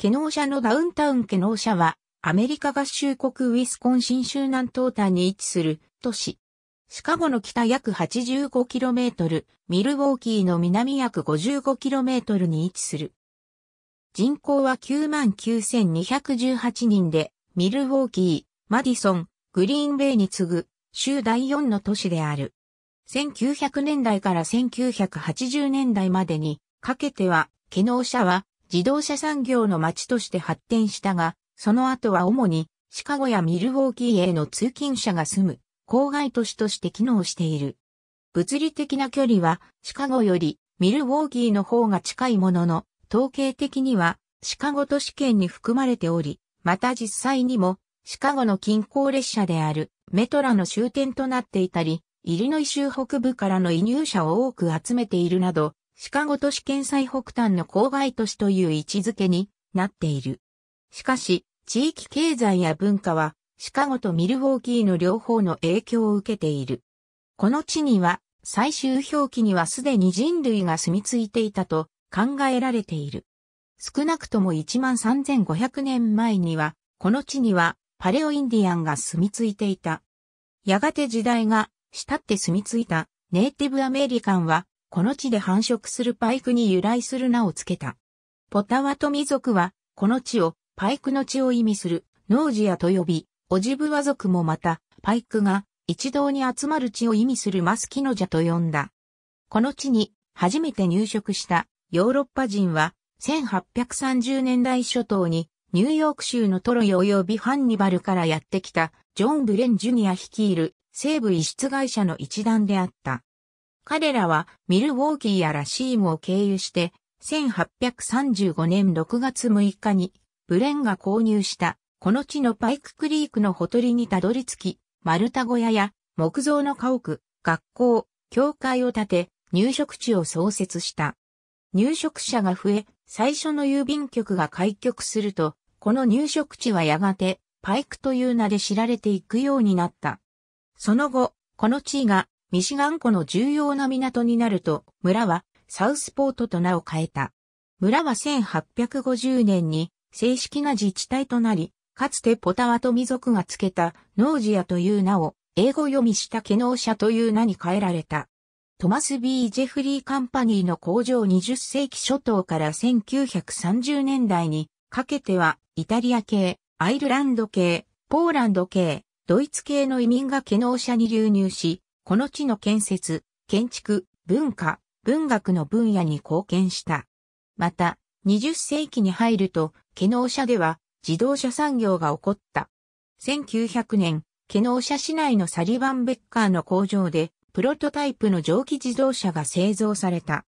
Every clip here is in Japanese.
ケノーシャのダウンタウンケノーシャは、アメリカ合衆国ウィスコンシン州南東端に位置する都市。シカゴの北約 85km、ミルウォーキーの南約 55km に位置する。人口は99,218人で、ミルウォーキー、マディソン、グリーンベイに次ぐ、州第4の都市である。1900年代から1980年代までに、かけては、ケノーシャは、自動車産業の街として発展したが、その後は主にシカゴやミルウォーキーへの通勤者が住む郊外都市として機能している。物理的な距離はシカゴよりミルウォーキーの方が近いものの、統計的にはシカゴ都市圏に含まれており、また実際にもシカゴの近郊列車であるメトラの終点となっていたり、イリノイ州北部からの移入者を多く集めているなど、シカゴ都市圏最北端の郊外都市という位置づけになっている。しかし、地域経済や文化は、シカゴとミルウォーキーの両方の影響を受けている。この地には、最終表記にはすでに人類が住み着いていたと考えられている。少なくとも13,500年前には、この地にはパレオインディアンが住み着いていた。やがて時代が、したって住み着いたネイティブアメリカンはこの地で繁殖するパイクに由来する名を付けた。ポタワトミ族は、この地を、パイクの地を意味する、ノージアと呼び、オジブワ族もまた、パイクが、一堂に集まる地を意味するマスキノジャと呼んだ。この地に、初めて入植した、ヨーロッパ人は、1830年代初頭に、ニューヨーク州のトロイ及びハンニバルからやってきた、ジョン・ブレン・ジュニア率いる、西部輸出会社の一団であった。彼らはミルウォーキーやラシームを経由して、1835年6月6日にブレンが購入したこの地のパイククリークのほとりにたどり着き、丸太小屋や木造の家屋、学校、教会を建て、入植地を創設した。入植者が増え、最初の郵便局が開局すると、この入植地はやがて、パイクという名で知られていくようになった。その後、この地位がミシガン湖の重要な港になると、村はサウスポートと名を変えた。村は1850年に正式な自治体となり、かつてポタワトミ族が付けたノージアという名を英語読みしたケノーという名に変えられた。トマス・ B・ ジェフリー・カンパニーの工場20世紀初頭から1930年代にかけてはイタリア系、アイルランド系、ポーランド系、ドイツ系の移民がケノーに流入し、この地の建設、建築、文化、文学の分野に貢献した。また、20世紀に入ると、ケノー社では自動車産業が起こった。1900年、ケノー社市内のサリバン・ベッカーの工場で、プロトタイプの蒸気自動車が製造された。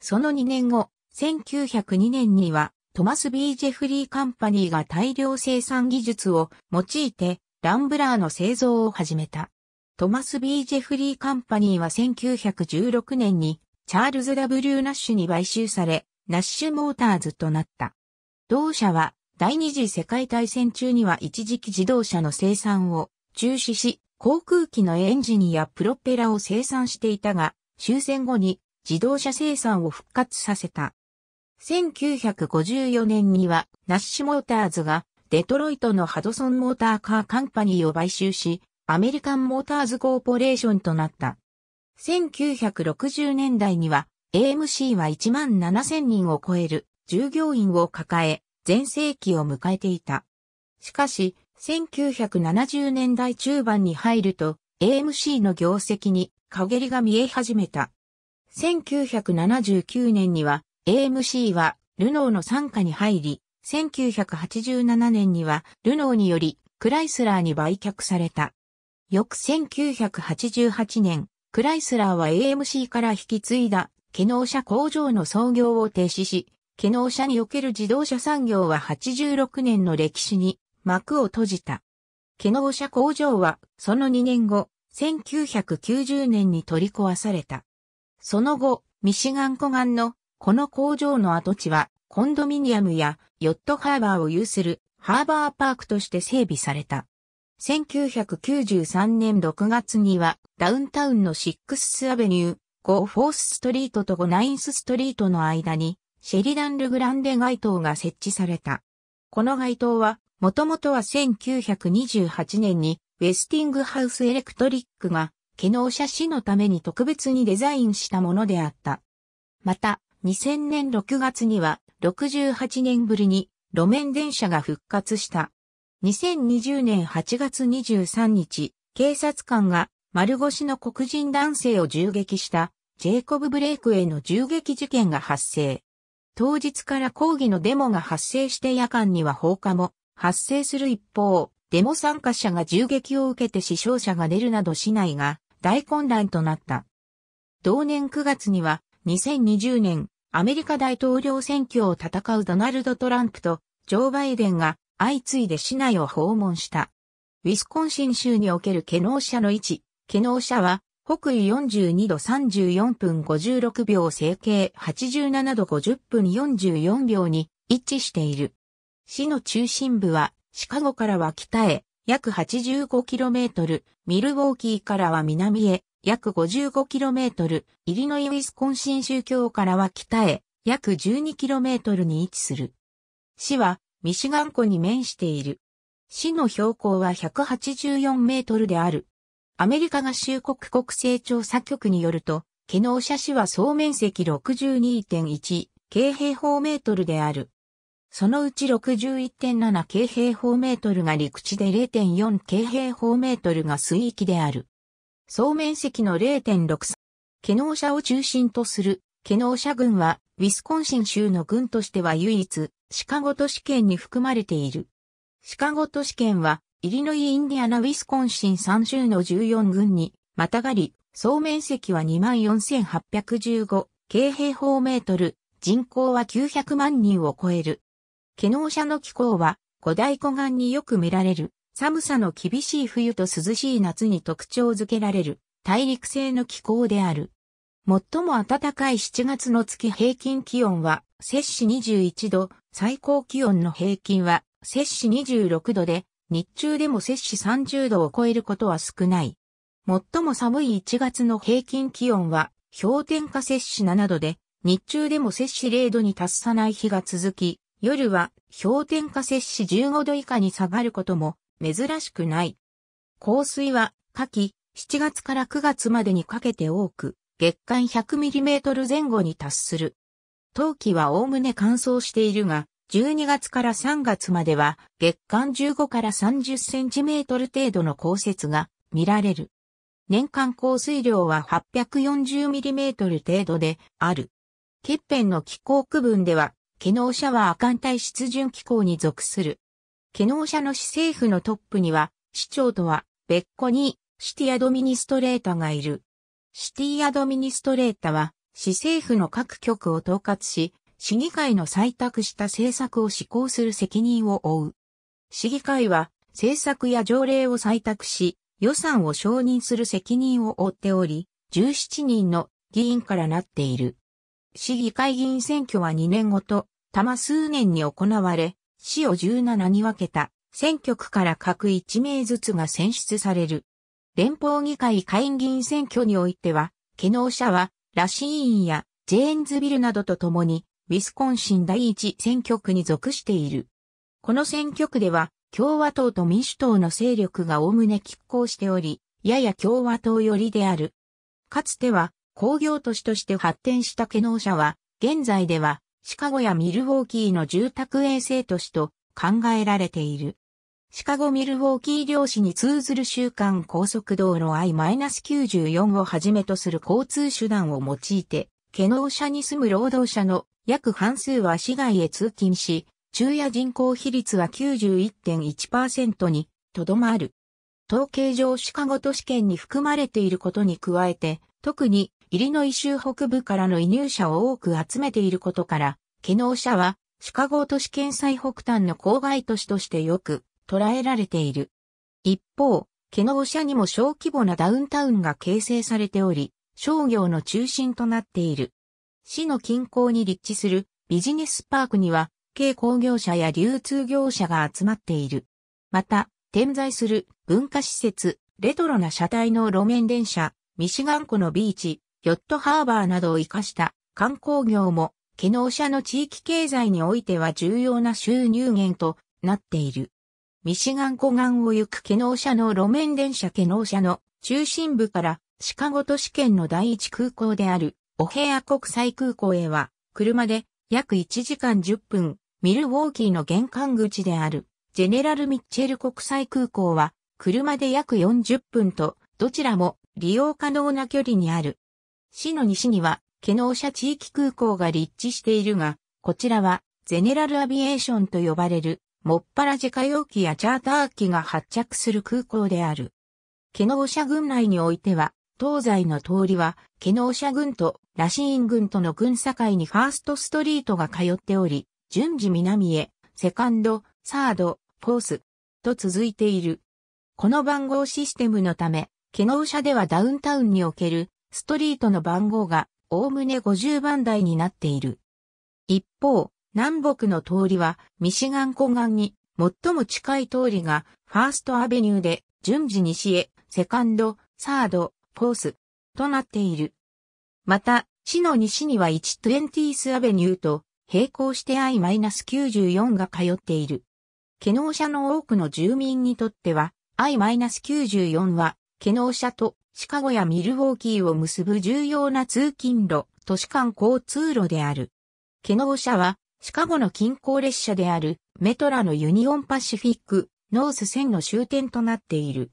その2年後、1902年には、トマス・ B・ ジェフリー・カンパニーが大量生産技術を用いて、ランブラーの製造を始めた。トマス・ B・ ジェフリー・カンパニーは1916年にチャールズ・ W・ ナッシュに買収され、ナッシュ・モーターズとなった。同社は第二次世界大戦中には一時期自動車の生産を中止し、航空機のエンジニやプロペラを生産していたが、終戦後に自動車生産を復活させた。1954年にはナッシュモーターズがデトロイトのハドソンモーターカーカンパニーを買収し、アメリカンモーターズコーポレーションとなった。1960年代には AMC は1万7000人を超える従業員を抱え、全盛期を迎えていた。しかし、1970年代中盤に入ると、AMC の業績に陰りが見え始めた。1979年には AMC はルノーの参加に入り、1987年にはルノーによりクライスラーに売却された。翌1988年、クライスラーは AMC から引き継いだ、ケノー工場の創業を停止し、ケノーにおける自動車産業は86年の歴史に幕を閉じた。ケノー工場は、その2年後、1990年に取り壊された。その後、ミシガン湖岸のこの工場の跡地は、コンドミニアムやヨットハーバーを有するハーバーパークとして整備された。1993年6月には、ダウンタウンのシックスアベニュー、5フォースストリートと5ナインスストリートの間に、シェリダン・ルグランデ街灯が設置された。この街灯は、もともとは1928年に、ウェスティングハウスエレクトリックが、機能車真のために特別にデザインしたものであった。また、2000年6月には、68年ぶりに、路面電車が復活した。2020年8月23日、警察官が丸腰の黒人男性を銃撃したジェイコブ・ブレイクへの銃撃事件が発生。当日から抗議のデモが発生して夜間には放火も発生する一方、デモ参加者が銃撃を受けて死傷者が出るなど市内が大混乱となった。同年9月には2020年アメリカ大統領選挙を戦うドナルド・トランプとジョー・バイデンが相次いで市内を訪問した。ウィスコンシン州におけるケノー社の位置、ケノー社は、北緯42度34分56秒整形87度50分44秒に位置している。市の中心部はシカゴからは北へ約 85km、ミルウォーキーからは南へ約 55km、イリノイ・ウィスコンシン州境からは北へ約 12km に位置する。市はミシガン湖に面している。市の標高は184メートルである。アメリカ合衆国国勢調査局によると、ケノーシャ市は総面積62.1京平方メートルである。そのうち61.7京平方メートルが陸地で0.4京平方メートルが水域である。総面積の0.63。ケノーシャを中心とするケノーシャ郡はウィスコンシン州の郡としては唯一シカゴ都市圏に含まれている。シカゴ都市圏は、イリノイ・インディアナ・ウィスコンシン3州の14郡に、またがり、総面積は24,815平方メートル、人口は900万人を超える。ケノーの気候は、古代湖岸によく見られる、寒さの厳しい冬と涼しい夏に特徴づけられる、大陸性の気候である。最も暖かい7月の月平均気温は、摂氏21度、最高気温の平均は、摂氏26度で、日中でも摂氏30度を超えることは少ない。最も寒い1月の平均気温は、氷点下摂氏7度で、日中でも摂氏0度に達さない日が続き、夜は氷点下摂氏15度以下に下がることも珍しくない。降水は夏季7月から9月までにかけて多く、月間 100mm 前後に達する。冬季は概ね乾燥しているが、12月から3月までは月間15から30センチメートル程度の降雪が見られる。年間降水量は840ミリメートル程度である。欠片の気候区分では、機能者は亜寒帯湿潤気候に属する。機能者の市政府のトップには、市長とは別個にシティアドミニストレータがいる。シティアドミニストレータは、市政府の各局を統括し、市議会の採択した政策を施行する責任を負う。市議会は、政策や条例を採択し、予算を承認する責任を負っており、17人の議員からなっている。市議会議員選挙は2年ごと、たま数年に行われ、市を17に分けた選挙区から各1名ずつが選出される。連邦議会下院議員選挙においては、ケノー社は、ラシーンやジェーンズビルなどと共に、ウィスコンシン第一選挙区に属している。この選挙区では、共和党と民主党の勢力が概ね拮抗しており、やや共和党寄りである。かつては、工業都市として発展したケノー社は、現在では、シカゴやミルウォーキーの住宅衛生都市と考えられている。シカゴミルウォーキー漁市に通ずる週間高速道路 I-94 をはじめとする交通手段を用いて、ケノー社に住む労働者の約半数は市外へ通勤し、昼夜人口比率は91.1%にとどまる。統計上シカゴ都市圏に含まれていることに加えて、特にイリノイ州北部からの移入者を多く集めていることから、ケノー社はシカゴ都市圏最北端の郊外都市としてよく捉えられている。一方、ケノーシャにも小規模なダウンタウンが形成されており、商業の中心となっている。市の近郊に立地するビジネスパークには、軽工業者や流通業者が集まっている。また、点在する文化施設、レトロな車体の路面電車、ミシガン湖のビーチ、ヨットハーバーなどを活かした観光業も、機能車の地域経済においては重要な収入源となっている。ミシガン湖岸を行くケノーの路面電車ケノーの中心部からシカゴ都市圏の第一空港であるオヘア国際空港へは車で約1時間10分ミルウォーキーの玄関口であるジェネラル・ミッチェル国際空港は車で約40分とどちらも利用可能な距離にある。市の西にはケノー地域空港が立地しているが、こちらはゼネラルアビエーションと呼ばれるもっぱら自家用機やチャーター機が発着する空港である。ケノーシャ軍内においては、東西の通りは、ケノーシャ軍とラシーン軍との軍境にファーストストリートが通っており、順次南へ、セカンド、サード、フォース、と続いている。この番号システムのため、ケノーシャではダウンタウンにおけるストリートの番号が、おおむね50番台になっている。一方、南北の通りは、ミシガン湖岸に最も近い通りが、ファーストアベニューで、順次西へ、セカンド、サード、フォース、となっている。また、市の西には 120th アベニューと、並行して I-94 が通っている。ケノー社の多くの住民にとっては、I-94 は、ケノー社とシカゴやミルウォーキーを結ぶ重要な通勤路、都市間交通路である。ケノー社は、シカゴの近郊列車であるメトラのユニオンパシフィック、ノース線の終点となっている。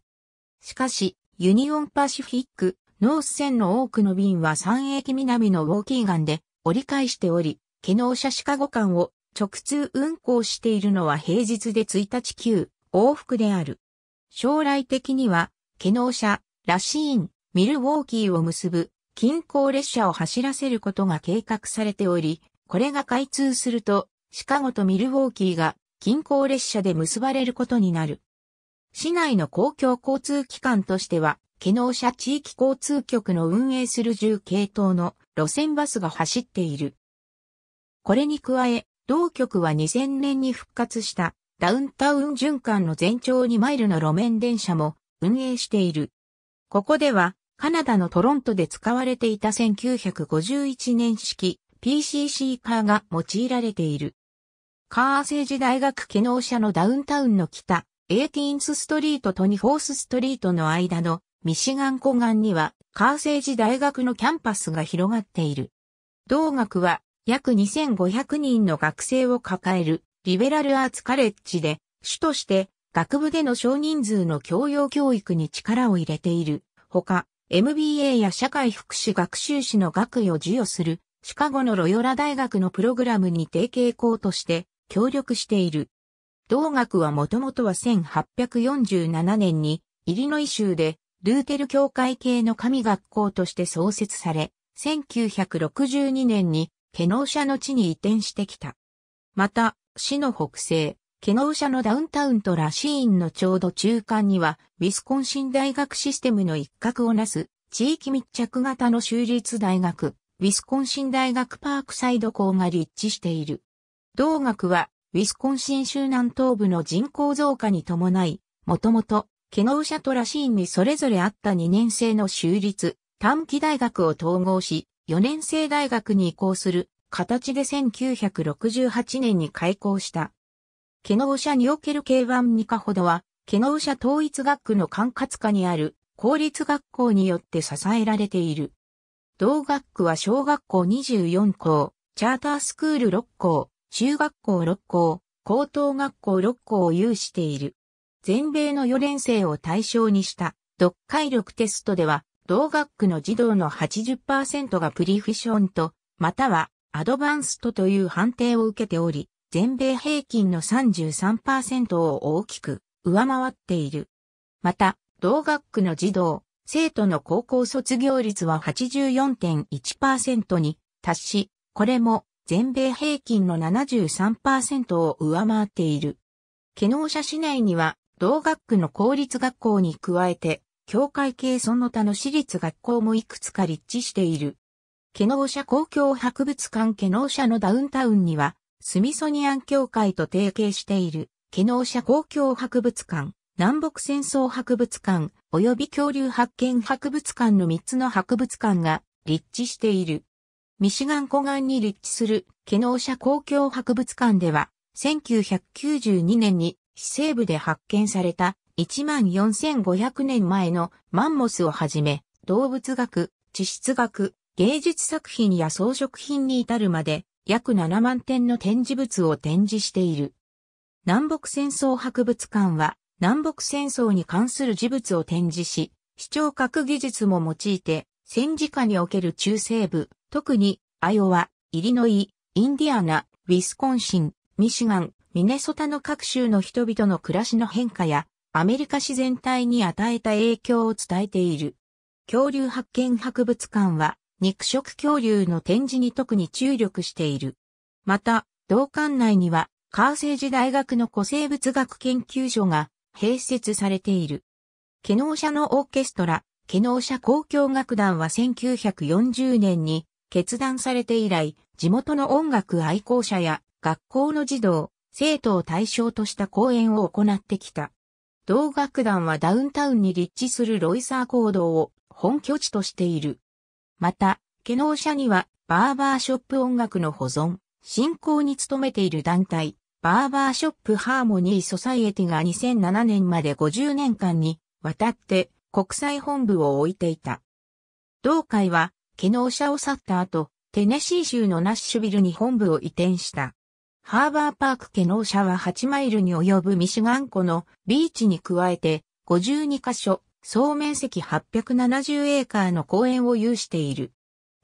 しかし、ユニオンパシフィック、ノース線の多くの便は3駅南のウォーキーガンで折り返しており、ケノーシャシカゴ間を直通運行しているのは平日で1日9往復である。将来的には、ケノーシャ、ラシーン、ミルウォーキーを結ぶ近郊列車を走らせることが計画されており、これが開通すると、シカゴとミルウォーキーが近郊列車で結ばれることになる。市内の公共交通機関としては、機能社地域交通局の運営する重系統の路線バスが走っている。これに加え、同局は2000年に復活したダウンタウン循環の全長2マイルの路面電車も運営している。ここではカナダのトロントで使われていた1951年式 PCC カーが用いられている。カーセージ大学機能車のダウンタウンの北、18th ストリートと 24th ストリートの間のミシガン湖岸にはカーセージ大学のキャンパスが広がっている。同学は約2500人の学生を抱えるリベラルアーツカレッジで主として学部での少人数の教養教育に力を入れている。ほか、MBA や社会福祉学習士の学位を授与するシカゴのロヨラ大学のプログラムに提携校として協力している。同学はもともとは1847年にイリノイ州でルーテル教会系の神学校として創設され、1962年にケノーシャの地に移転してきた。また、市の北西、ケノーシャのダウンタウンとラシーンのちょうど中間には、ウィスコンシン大学システムの一角をなす、地域密着型の州立大学、ウィスコンシン大学パークサイド校が立地している。同学は、ウィスコンシン州南東部の人口増加に伴い、もともと、ケノウシャとラシーンにそれぞれあった2年生の州立、短期大学を統合し、4年生大学に移行する形で1968年に開校した。ケノウシャにおける K1 2課ほどは、ケノウシャ統一学区の管轄下にある公立学校によって支えられている。同学区は小学校24校、チャータースクール6校、中学校6校、高等学校6校を有している。全米の4年生を対象にした読解力テストでは、同学区の児童の80%がプリフィションと、またはアドバンストという判定を受けており、全米平均の33%を大きく上回っている。また、同学区の児童生徒の高校卒業率は84.1%に達し、これも全米平均の73%を上回っている。ケノーシャ市内には同学区の公立学校に加えて、教会系その他の私立学校もいくつか立地している。ケノーシャ公共博物館ケノーシャのダウンタウンには、スミソニアン協会と提携しているケノーシャ公共博物館、南北戦争博物館及び恐竜発見博物館の3つの博物館が立地している。ミシガン湖岸に立地するケノーシャ公共博物館では、1992年に市西部で発見された14,500年前のマンモスをはじめ、動物学、地質学、芸術作品や装飾品に至るまで約7万点の展示物を展示している。南北戦争博物館は南北戦争に関する事物を展示し、視聴覚技術も用いて、戦時下における中西部、特に、アイオワ、イリノイ、インディアナ、ウィスコンシン、ミシガン、ミネソタの各州の人々の暮らしの変化や、アメリカ自然体に与えた影響を伝えている。恐竜発見博物館は、肉食恐竜の展示に特に注力している。また、同館内には、カーセージ大学の古生物学研究所が併設されている。ケノー社のオーケストラ、ケノー社ャ交響楽団は1940年に決断されて以来、地元の音楽愛好者や学校の児童、生徒を対象とした講演を行ってきた。同楽団はダウンタウンに立地するロイサー行動を本拠地としている。また、ケノー社にはバーバーショップ音楽の保存、振興に努めている団体、バーバーショップハーモニーソサイエティが2007年まで50年間にわたって国際本部を置いていた。同会は、ケノーシャを去った後、テネシー州のナッシュビルに本部を移転した。ハーバーパークケノーシャは8マイルに及ぶミシガン湖のビーチに加えて、52カ所、総面積870エーカーの公園を有している。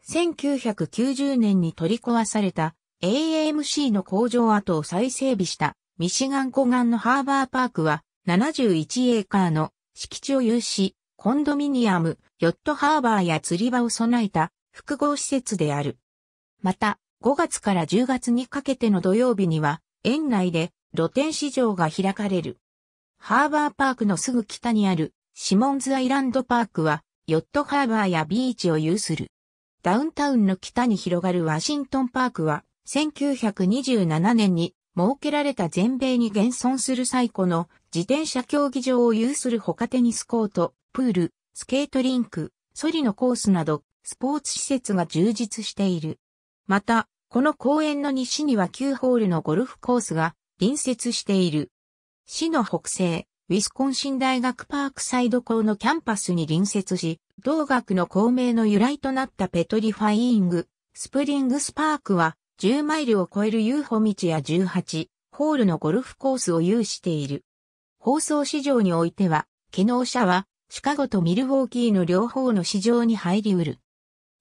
1990年に取り壊された AMC a の工場跡を再整備したミシガン湖岸のハーバーパークは71エーカーの敷地を有し、コンドミニアム、ヨットハーバーや釣り場を備えた複合施設である。また、5月から10月にかけての土曜日には、園内で露天市場が開かれる。ハーバーパークのすぐ北にあるシモンズアイランドパークは、ヨットハーバーやビーチを有する。ダウンタウンの北に広がるワシントンパークは、1927年に設けられた全米に現存する最古の自転車競技場を有する他テニスコート、プール、スケートリンク、ソリのコースなどスポーツ施設が充実している。また、この公園の西には9ホールのゴルフコースが隣接している。市の北西、ウィスコンシン大学パークサイド校のキャンパスに隣接し、同学の校名の由来となったペトリファイング、スプリングスパークは10マイルを超える遊歩道や18ホールのゴルフコースを有している。放送市場においては、ケノー社はシカゴとミルウォーキーの両方の市場に入りうる。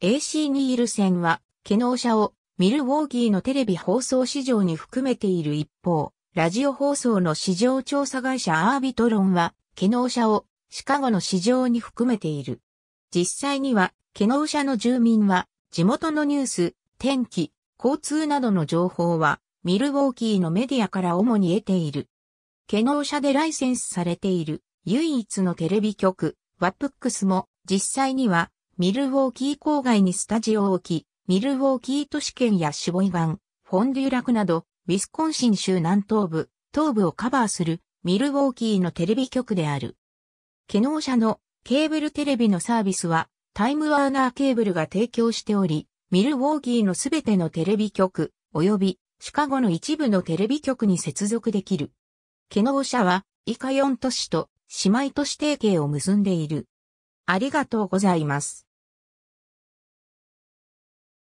AC ニール線は、ケノー社をミルウォーキーのテレビ放送市場に含めている一方、ラジオ放送の市場調査会社アービトロンは、ケノー社をシカゴの市場に含めている。実際には、ケノー社の住民は、地元のニュース、天気、交通などの情報は、ミルウォーキーのメディアから主に得ている。ケノー社でライセンスされている唯一のテレビ局、ワップックスも実際にはミルウォーキー郊外にスタジオを置き、ミルウォーキー都市圏やシボイガン、フォンデュラクなど、ウィスコンシン州南東部、東部をカバーするミルウォーキーのテレビ局である。ケノー社のケーブルテレビのサービスはタイムワーナーケーブルが提供しており、ミルウォーギーのすべてのテレビ局、及びシカゴの一部のテレビ局に接続できる。ケノー社は以下4都市と姉妹都市提携を結んでいる。ありがとうございます。